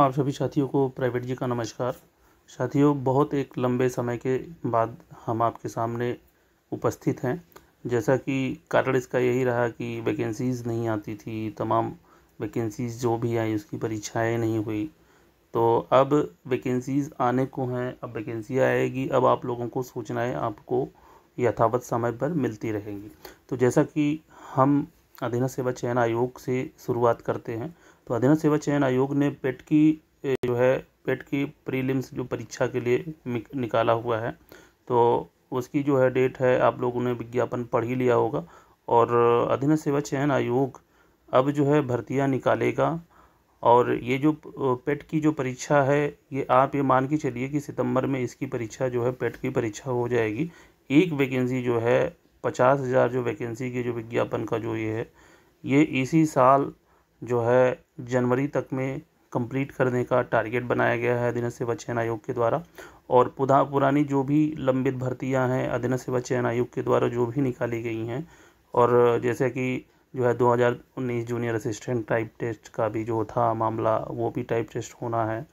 आप सभी साथियों को प्राइवेट जी का नमस्कार साथियों बहुत एक लंबे समय के बाद हम आपके सामने उपस्थित हैं जैसा कि कारण इसका यही रहा कि वैकेंसीज़ नहीं आती थी तमाम वैकेंसीज़ जो भी आई उसकी परीक्षाएं नहीं हुई तो अब वैकेंसीज़ आने को हैं अब वैकेंसी आएगी अब आप लोगों को सूचनाएँ आपको यथावत समय पर मिलती रहेंगी तो जैसा कि हम अधीन सेवा चयन आयोग से शुरुआत करते हैं तो अधीन सेवा चयन आयोग ने पेट की जो है पेट की प्रीलिम्स जो परीक्षा के लिए निकाला हुआ है तो उसकी जो है डेट है आप लोगों ने विज्ञापन पढ़ ही लिया होगा और अधीन सेवा चयन आयोग अब जो है भर्तियाँ निकालेगा और ये जो पेट की जो परीक्षा है ये आप ये मान के चलिए कि सितंबर में इसकी परीक्षा जो है पेट की परीक्षा हो जाएगी एक वैकेंसी जो है पचास हज़ार जो वैकेंसी की जो विज्ञापन का जो ये है ये इसी साल जो है जनवरी तक में कंप्लीट करने का टारगेट बनाया गया है अधीनस्थ सेवा चयन आयोग के द्वारा और पुधा पुरानी जो भी लंबित भर्तियां हैं अधीनस्थ सेवा चयन आयोग के द्वारा जो भी निकाली गई हैं और जैसे कि जो है 2019 जूनियर असिस्टेंट टाइप टेस्ट का भी जो था मामला वो भी टाइप टेस्ट होना है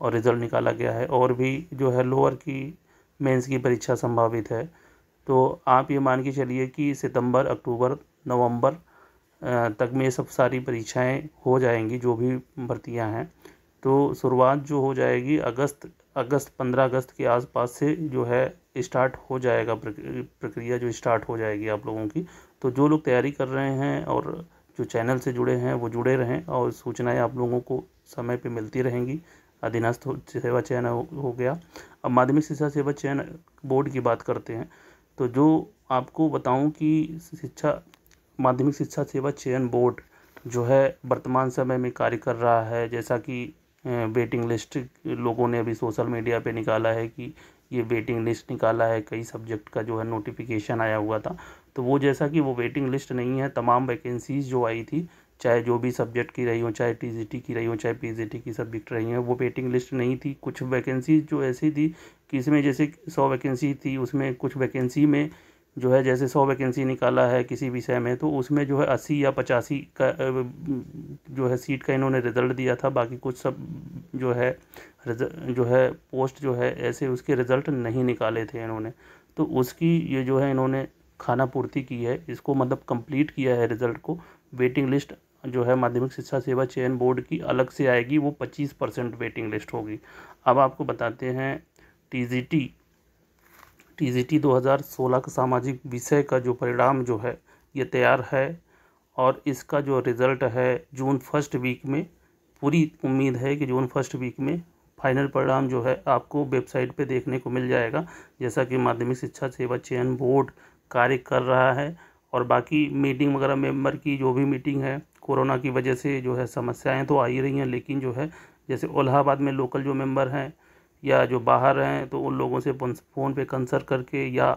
और रिज़ल्ट निकाला गया है और भी जो है लोअर की मेंस की परीक्षा संभावित है तो आप ये मान के चलिए कि सितंबर अक्टूबर नवंबर तक में सब सारी परीक्षाएं हो जाएंगी जो भी भर्तियां हैं तो शुरुआत जो हो जाएगी अगस्त अगस्त पंद्रह अगस्त के आसपास से जो है स्टार्ट हो जाएगा प्रक्रिया जो स्टार्ट हो जाएगी आप लोगों की तो जो लोग तैयारी कर रहे हैं और जो चैनल से जुड़े हैं वो जुड़े रहें और सूचनाएं आप लोगों को समय पे मिलती रहेंगी अधीनस्थ सेवा चयन हो गया अब माध्यमिक शिक्षा सेवा चयन बोर्ड की बात करते हैं तो जो आपको बताऊं कि शिक्षा माध्यमिक शिक्षा सेवा चयन बोर्ड जो है वर्तमान समय में कार्य कर रहा है जैसा कि वेटिंग लिस्ट लोगों ने अभी सोशल मीडिया पे निकाला है कि ये वेटिंग लिस्ट निकाला है कई सब्जेक्ट का जो है नोटिफिकेशन आया हुआ था तो वो जैसा कि वो वेटिंग लिस्ट नहीं है तमाम वैकेंसीज़ जो आई थी चाहे जो भी सब्जेक्ट की रही हो चाहे टी की रही हो चाहे पी की सब्जेक्ट रही हो वो वेटिंग लिस्ट नहीं थी कुछ वैकेंसी जो ऐसी थी कि इसमें जैसे सौ वैकेंसी थी उसमें कुछ वैकेंसी में जो है जैसे सौ वैकेंसी निकाला है किसी विषय में तो उसमें जो है अस्सी या पचासी का जो है सीट का इन्होंने रिज़ल्ट दिया था बाकी कुछ सब जो है जो है पोस्ट जो है ऐसे उसके रिज़ल्ट नहीं निकाले थे इन्होंने तो उसकी ये जो है इन्होंने खाना पूर्ति की है इसको मतलब कंप्लीट किया है रिज़ल्ट को वेटिंग लिस्ट जो है माध्यमिक शिक्षा सेवा चयन बोर्ड की अलग से आएगी वो पच्चीस परसेंट वेटिंग लिस्ट होगी अब आपको बताते हैं टीजीटी टीजीटी 2016 का सामाजिक विषय का जो परिणाम जो है ये तैयार है और इसका जो रिज़ल्ट है जून फर्स्ट वीक में पूरी उम्मीद है कि जून फर्स्ट वीक में फाइनल परिणाम जो है आपको वेबसाइट पे देखने को मिल जाएगा जैसा कि माध्यमिक शिक्षा सेवा चयन बोर्ड कार्य कर रहा है और बाकी मीटिंग वगैरह मेंबर की जो भी मीटिंग है कोरोना की वजह से जो है समस्याएं तो आ ही रही हैं लेकिन जो है जैसे अलाहाबाद में लोकल जो मेंबर हैं या जो बाहर हैं तो उन लोगों से फ़ोन पे कंसर्ट करके या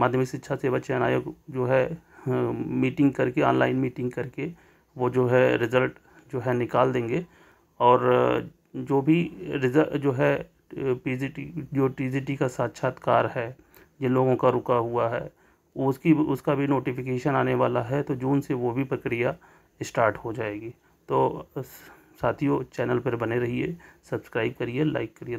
माध्यमिक शिक्षा सेवा चयन आयोग जो है मीटिंग करके ऑनलाइन मीटिंग करके वो जो है रिज़ल्ट जो है निकाल देंगे और जो भी रिज़ल्ट जो है पी जो टी का साक्षात्कार है जिन लोगों का रुका हुआ है उसकी उसका भी नोटिफिकेशन आने वाला है तो जून से वो भी प्रक्रिया स्टार्ट हो जाएगी तो साथियों चैनल पर बने रहिए सब्सक्राइब करिए लाइक करिए